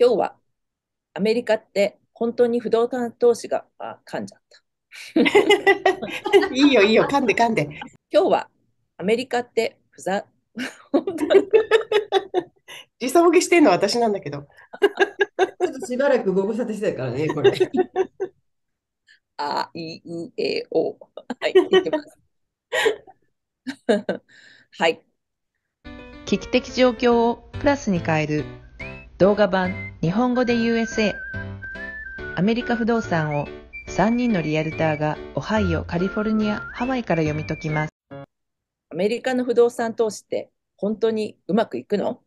今日はアメリカって本当に不動産投資があ噛んじゃった。いいよいいよ噛んで噛んで。今日はアメリカってふざ 時差ボケしてんのは私なんだけど。ちょっとしばらくご無沙汰してたからね、これ。あいうえお。はい、いきます。はい。危機的状況をプラスに変える動画版日本語で USA アメリカ不動産を3人のリアルターがオハイオ、カリフォルニア、ハワイから読み解きます。アメリカの不動産投資って本当にうまくいくの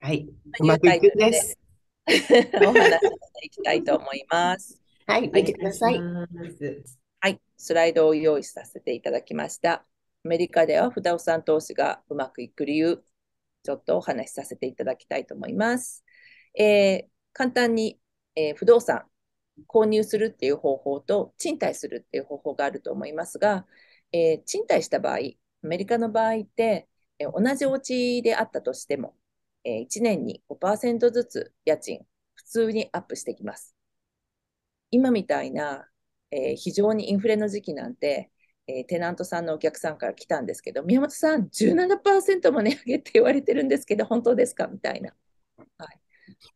はい、うまくいくです。お話していきたいと思います。はい、見てください。はい、スライドを用意させていただきました。アメリカでは不動産投資がうまくいく理由、ちょっとお話しさせていただきたいと思います。えー、簡単に、えー、不動産購入するっていう方法と賃貸するっていう方法があると思いますが、えー、賃貸した場合、アメリカの場合って、え同じお家であったとしても、え1年に5%ずつ家賃、普通にアップしてきます。今みたいな、え非常にインフレの時期なんて、えー、テナントさんのお客さんから来たんですけど、宮本さん、17%も値上げって言われてるんですけど、本当ですかみたいな。はい、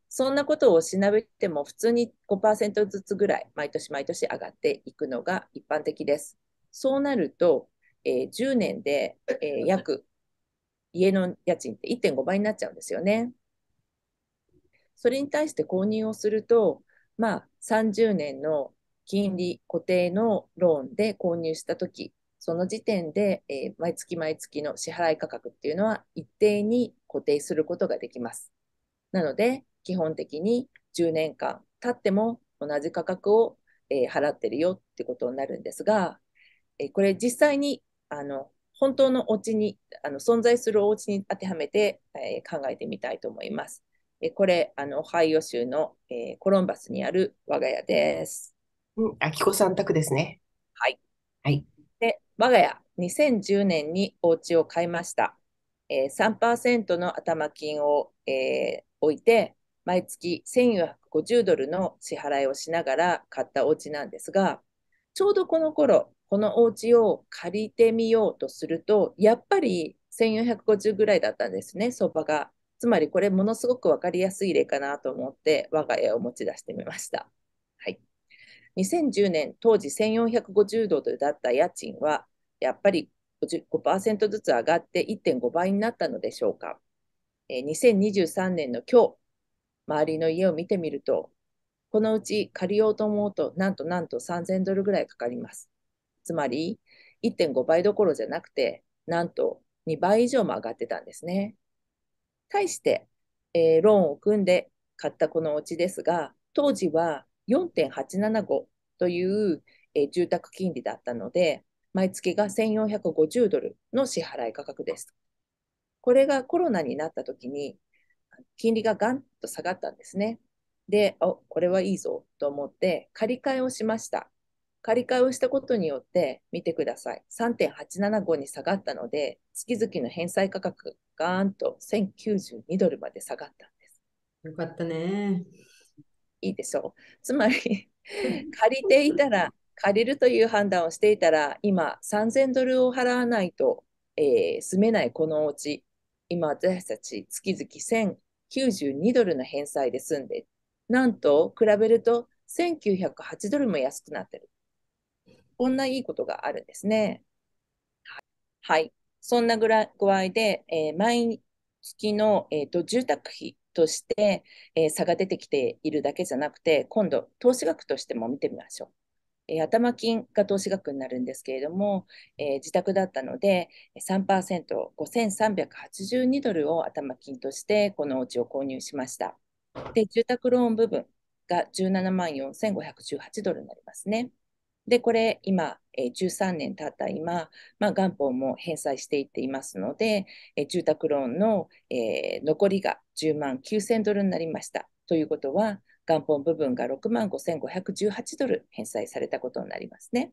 そんなことを調べても、普通に5%ずつぐらい、毎年毎年上がっていくのが一般的です。そうなると、えー、10年で、えー、約家の家賃って1.5倍になっちゃうんですよね。それに対して購入をすると、まあ、30年の金利固定のローンで購入したとき、その時点で、えー、毎月毎月の支払い価格っていうのは一定に固定することができます。なので、基本的に10年間経っても同じ価格を、えー、払ってるよってことになるんですが、えー、これ実際にあの本当のお家にあの存在するお家に当てはめて、えー、考えてみたいと思います。えこれあのオハイオ州の、えコロンバスにある我が家です。うん、あきこさん宅ですね。はい。はい。で、我が家、2010年にお家を買いました。えー、3%の頭金を、えー、置いて、毎月1450ドルの支払いをしながら買ったお家なんですが、ちょうどこの頃、このお家を借りてみようとすると、やっぱり1450ぐらいだったんですね、相場が。つまりこれものすごく分かりやすい例かなと思って我が家を持ち出してみました。2010年当時1450ドルだった家賃はやっぱり5%ずつ上がって1.5倍になったのでしょうか。2023年の今日、周りの家を見てみると、このうち借りようと思うと、なんとなんと3000ドルぐらいかかります。つまり、1.5倍どころじゃなくて、なんと2倍以上も上がってたんですね。対して、えー、ローンを組んで買ったこのお家ですが、当時は4.875という、えー、住宅金利だったので、毎月が1450ドルの支払い価格です。これがコロナになった時に、金利がガンと下がったんですね。で、おこれはいいぞと思って、借り換えをしました。借り換えをしたことによって、見てください。3.875に下がったので、月々の返済価格、ガーンと1092ドルまで下がったんです。よかったね。いいでしょう。つまり借りていたら借りるという判断をしていたら今3000ドルを払わないと、えー、住めないこのお家今私たち月々1092ドルの返済で住んでなんと比べると1908ドルも安くなってるこんないいことがあるんですねはいそんなぐらい具合で、えー、毎月の、えーと住宅費として、えー、差が出てきているだけじゃなくて、今度、投資額としても見てみましょう。えー、頭金が投資額になるんですけれども、えー、自宅だったので3%、5382ドルを頭金としてこのお家を購入しました。で、住宅ローン部分が17万4518ドルになりますね。で、これ今、13年経った今、まあ、元本も返済していっていますので、住宅ローンの、えー、残りが10万9000ドルになりました。ということは、元本部分が6万5518ドル返済されたことになりますね。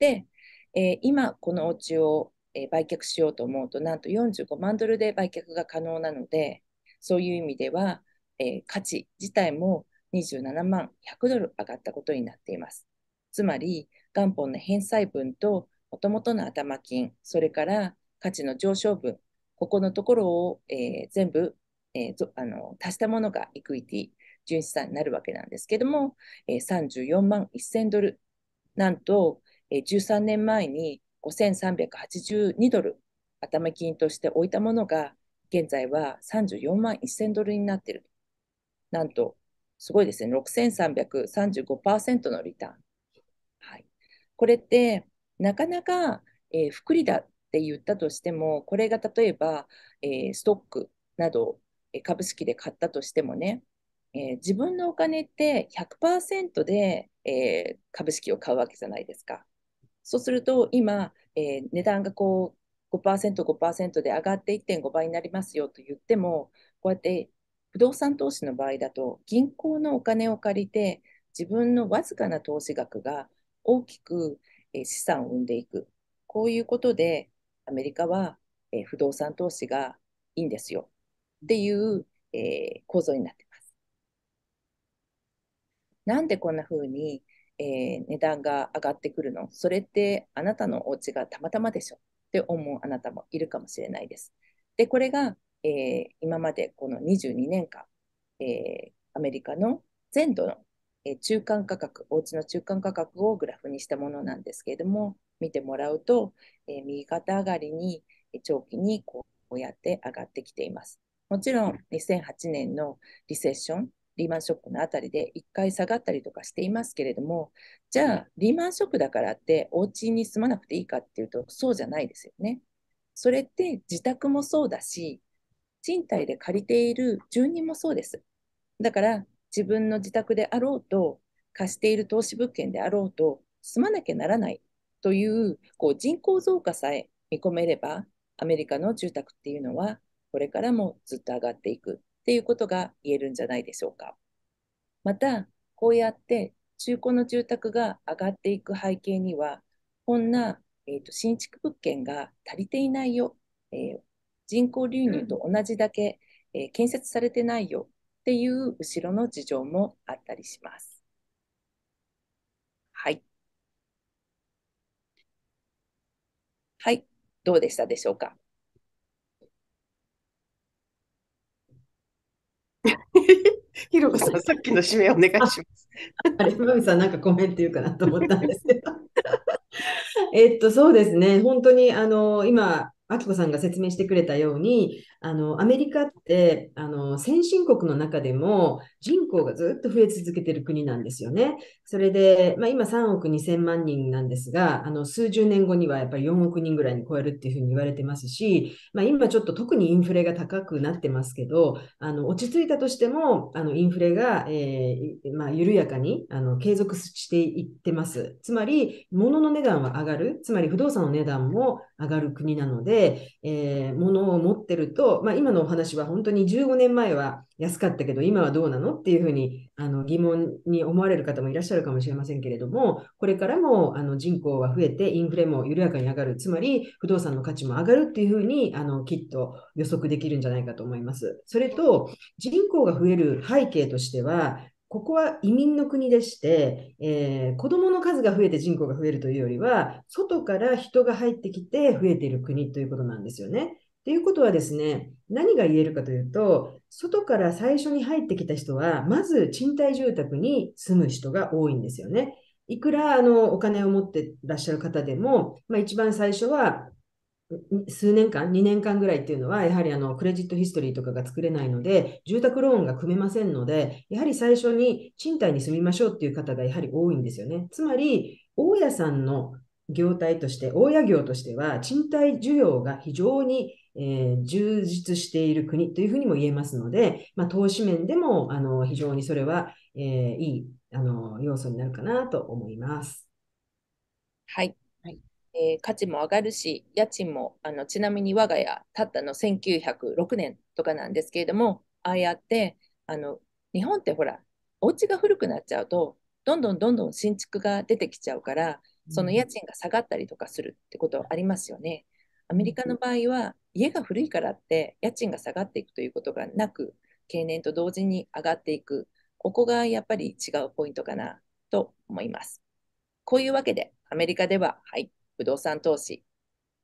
で、えー、今、このお家を、えー、売却しようと思うと、なんと45万ドルで売却が可能なので、そういう意味では、えー、価値自体も27万100ドル上がったことになっています。つまり元本の返済分ともともとの頭金、それから価値の上昇分、ここのところを、えー、全部、えー、あの足したものがイクイティ、純資産になるわけなんですけども、えー、34万1000ドル、なんと、えー、13年前に5382ドル頭金として置いたものが、現在は34万1000ドルになっている。なんと、すごいですね、6335%のリターン。はい、これってなかなか、えー、福利だって言ったとしてもこれが例えば、えー、ストックなど、え株式で買ったとしてもね、えー、自分のお金って100%で、えー、株式を買うわけじゃないですか。そうすると今、えー、値段がこう5%、5%で上がって1.5倍になりますよと言っても、こうやって不動産投資の場合だと、銀行のお金を借りて、自分のわずかな投資額が大きく資産を生んでいく。こういうことで、アメリカは不動産投資がいいんですよっていう構造になっています。なんでこんな風にえ値段が上がってくるのそれってあなたのお家がたまたまでしょって思うあなたもいるかもしれないです。でこれが、え今までこの22年間、えー、アメリカの全土のえ中間価格、お家の中間価格をグラフにしたものなんですけれども、見てもらうと、え右肩上がりに、長期にこうやって上がってきています。もちろん2008年のリセッション、リーマンショックのあたりで1回下がったりとかしていますけれども、じゃあリーマンショックだからってお家に住まなくていいかっていうと、そうじゃないですよね。それって自宅もそうだし、賃貸で借りている住人もそうです。だから自分の自宅であろうと、貸している投資物件であろうと、住まなきゃならないというこう人口増加さえ見込めれば、アメリカの住宅っていうのは、これからもずっと上がっていくっていうことが言えるんじゃないでしょうか。また、こうやって中古の住宅が上がっていく背景には、こんな、えーと、新築物件が足りていないよ、えー、人口流入と同じだけ、えー、建設されてないよっていう後ろの事情もあったりします。はい。はい。どうでしたでしょうかひろこさん、さっきの締めお願いします。あれ、まみさん、なんかコメント言うかなと思ったんですけど。えっと、そうですね。本当に、あの、今、あきこさんが説明してくれたように、あの、アメリカっってあの先進国の中でも人口がずっと増え続けてる国なんですよね。それで、まあ、今3億2000万人なんですがあの数十年後にはやっぱり4億人ぐらいに超えるっていうふうに言われてますし、まあ、今ちょっと特にインフレが高くなってますけどあの落ち着いたとしてもあのインフレが、えー、まあ、緩やかにあの継続していってます。つまり物の値段は上がるつまり不動産の値段も上がる国なので、えー、物を持ってると、まあ、今のお話は本当に15年前は安かったけど、今はどうなのっていうふうにあの疑問に思われる方もいらっしゃるかもしれませんけれども、これからもあの人口は増えて、インフレも緩やかに上がる、つまり不動産の価値も上がるっていうふうにあのきっと予測できるんじゃないかと思います。それと、人口が増える背景としては、ここは移民の国でして、えー、子どもの数が増えて人口が増えるというよりは、外から人が入ってきて増えている国ということなんですよね。っていうことはですね、何が言えるかというと、外から最初に入ってきた人は、まず賃貸住宅に住む人が多いんですよね。いくらあのお金を持ってらっしゃる方でも、まあ、一番最初は数年間、2年間ぐらいっていうのは、やはりあのクレジットヒストリーとかが作れないので、住宅ローンが組めませんので、やはり最初に賃貸に住みましょうっていう方がやはり多いんですよね。つまり、大家さんの業態として、大家業としては、賃貸需要が非常にえー、充実している国というふうにも言えますので、まあ、投資面でもあの非常にそれは、えー、いいあの要素になるかなと思います。はい、はいえー、価値も上がるし、家賃もあのちなみに我が家、たったの1906年とかなんですけれども、ああやってあの日本ってほら、お家が古くなっちゃうと、どんどんどんどん新築が出てきちゃうから、その家賃が下がったりとかするってことありますよね。アメリカの場合は家が古いからって家賃が下がっていくということがなく経年と同時に上がっていくここがやっぱり違うポイントかなと思います。こういうわけでアメリカでは、はい、不動産投資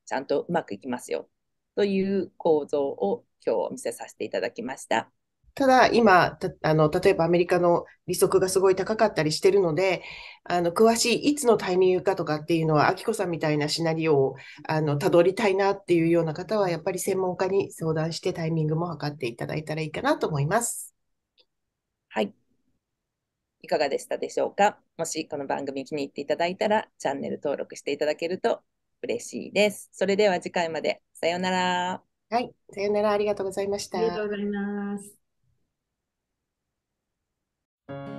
ちゃんとうまくいきますよという構造を今日お見せさせていただきました。ただ今、あの、例えばアメリカの利息がすごい高かったりしてるので、あの、詳しいいつのタイミングかとかっていうのは、あきこさんみたいなシナリオを、あの、どりたいなっていうような方は、やっぱり専門家に相談してタイミングも測っていただいたらいいかなと思います。はい。いかがでしたでしょうかもしこの番組気に入っていただいたら、チャンネル登録していただけると嬉しいです。それでは次回まで。さようなら。はい。さようなら。ありがとうございました。ありがとうございます。Thank you.